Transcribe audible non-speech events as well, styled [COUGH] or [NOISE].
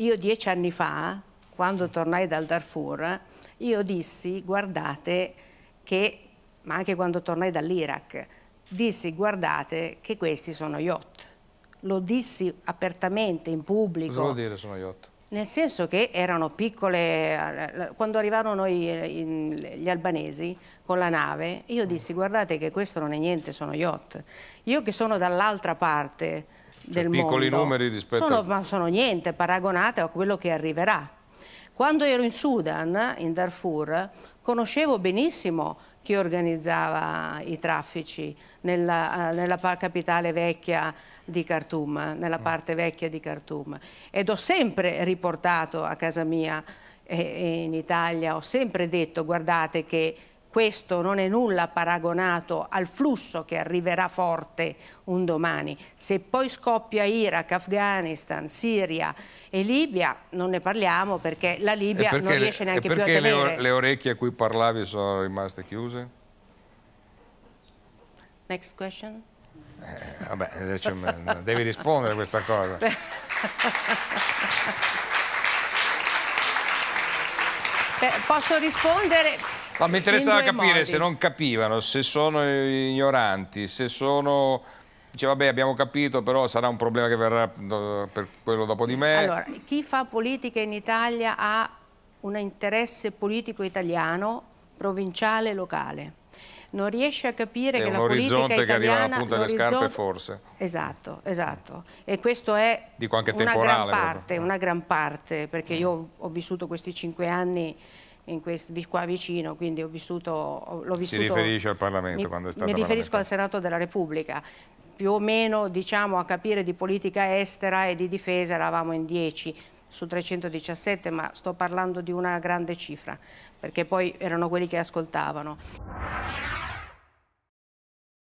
Io dieci anni fa, quando tornai dal Darfur, io dissi, guardate che, ma anche quando tornai dall'Iraq, dissi, guardate che questi sono yacht. Lo dissi apertamente, in pubblico. Cosa vuol dire sono yacht? Nel senso che erano piccole, quando arrivarono gli albanesi con la nave, io dissi guardate che questo non è niente, sono yacht. Io che sono dall'altra parte cioè, del piccoli mondo. numeri rispetto sono, a... Ma sono niente, paragonate a quello che arriverà. Quando ero in Sudan, in Darfur, conoscevo benissimo chi organizzava i traffici nella, eh, nella capitale vecchia di Khartoum, nella mm. parte vecchia di Khartoum. Ed ho sempre riportato a casa mia e, eh, in Italia, ho sempre detto guardate che questo non è nulla paragonato al flusso che arriverà forte un domani. Se poi scoppia Iraq, Afghanistan, Siria e Libia, non ne parliamo perché la Libia perché non riesce neanche più a tenere. Perché le, or le orecchie a cui parlavi sono rimaste chiuse? Next question. Eh, vabbè, cioè, [LAUGHS] devi rispondere a questa cosa. Beh, posso rispondere No, mi interessava capire modi. se non capivano, se sono ignoranti, se sono... Dice vabbè abbiamo capito però sarà un problema che verrà per quello dopo di me. Allora, chi fa politica in Italia ha un interesse politico italiano, provinciale e locale non riesce a capire è che la politica italiana... che arriva alla punta delle scarpe forse. Esatto, esatto. E questo è una gran, parte, una gran parte, perché mm. io ho vissuto questi cinque anni questo, qua vicino, quindi ho vissuto... L'ho vissuto si riferisce al Parlamento mi, quando è stato Mi riferisco al Senato della Repubblica più o meno diciamo, a capire di politica estera e di difesa eravamo in 10 su 317, ma sto parlando di una grande cifra, perché poi erano quelli che ascoltavano.